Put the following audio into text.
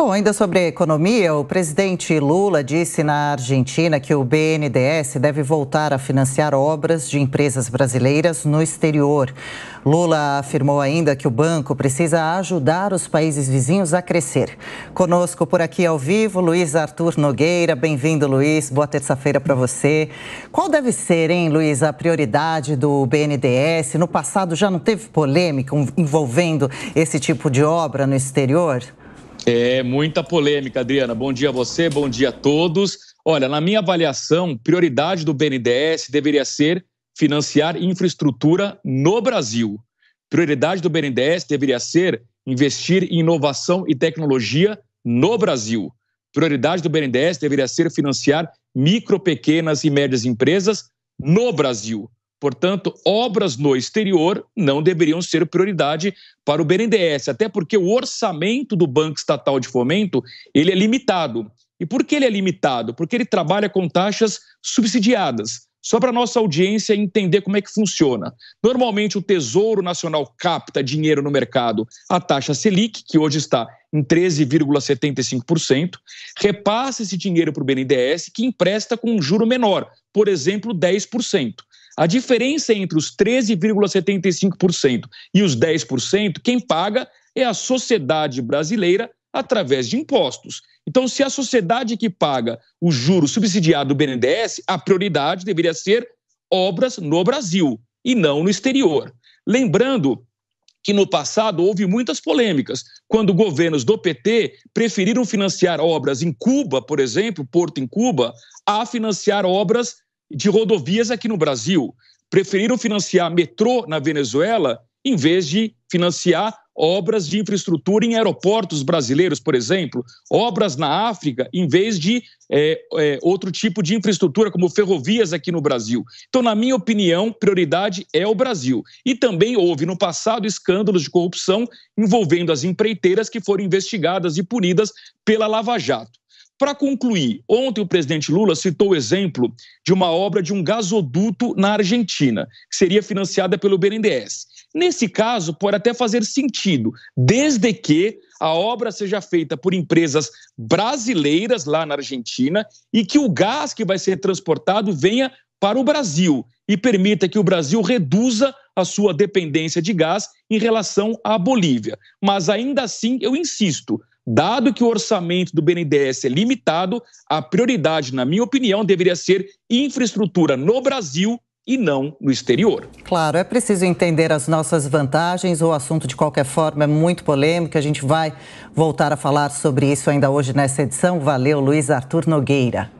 Bom, ainda sobre a economia, o presidente Lula disse na Argentina que o BNDES deve voltar a financiar obras de empresas brasileiras no exterior. Lula afirmou ainda que o banco precisa ajudar os países vizinhos a crescer. Conosco por aqui ao vivo, Luiz Arthur Nogueira. Bem-vindo, Luiz. Boa terça-feira para você. Qual deve ser, hein, Luiz, a prioridade do BNDES? No passado já não teve polêmica envolvendo esse tipo de obra no exterior? É muita polêmica, Adriana. Bom dia a você, bom dia a todos. Olha, na minha avaliação, prioridade do BNDES deveria ser financiar infraestrutura no Brasil. Prioridade do BNDES deveria ser investir em inovação e tecnologia no Brasil. Prioridade do BNDES deveria ser financiar micro, pequenas e médias empresas no Brasil. Portanto, obras no exterior não deveriam ser prioridade para o BNDES, até porque o orçamento do Banco Estatal de Fomento ele é limitado. E por que ele é limitado? Porque ele trabalha com taxas subsidiadas. Só para nossa audiência entender como é que funciona. Normalmente o Tesouro Nacional capta dinheiro no mercado a taxa Selic, que hoje está em 13,75%, repassa esse dinheiro para o BNDES, que empresta com um juro menor, por exemplo, 10%. A diferença entre os 13,75% e os 10%, quem paga é a sociedade brasileira através de impostos. Então, se a sociedade que paga o juro subsidiado do BNDES, a prioridade deveria ser obras no Brasil e não no exterior. Lembrando que no passado houve muitas polêmicas, quando governos do PT preferiram financiar obras em Cuba, por exemplo, Porto em Cuba, a financiar obras de rodovias aqui no Brasil. Preferiram financiar metrô na Venezuela em vez de financiar obras de infraestrutura em aeroportos brasileiros, por exemplo, obras na África, em vez de é, é, outro tipo de infraestrutura, como ferrovias aqui no Brasil. Então, na minha opinião, prioridade é o Brasil. E também houve no passado escândalos de corrupção envolvendo as empreiteiras que foram investigadas e punidas pela Lava Jato. Para concluir, ontem o presidente Lula citou o exemplo de uma obra de um gasoduto na Argentina, que seria financiada pelo BNDES. Nesse caso, pode até fazer sentido, desde que a obra seja feita por empresas brasileiras lá na Argentina e que o gás que vai ser transportado venha para o Brasil e permita que o Brasil reduza a sua dependência de gás em relação à Bolívia. Mas ainda assim, eu insisto, Dado que o orçamento do BNDES é limitado, a prioridade, na minha opinião, deveria ser infraestrutura no Brasil e não no exterior. Claro, é preciso entender as nossas vantagens. O assunto, de qualquer forma, é muito polêmico. A gente vai voltar a falar sobre isso ainda hoje nessa edição. Valeu, Luiz Arthur Nogueira.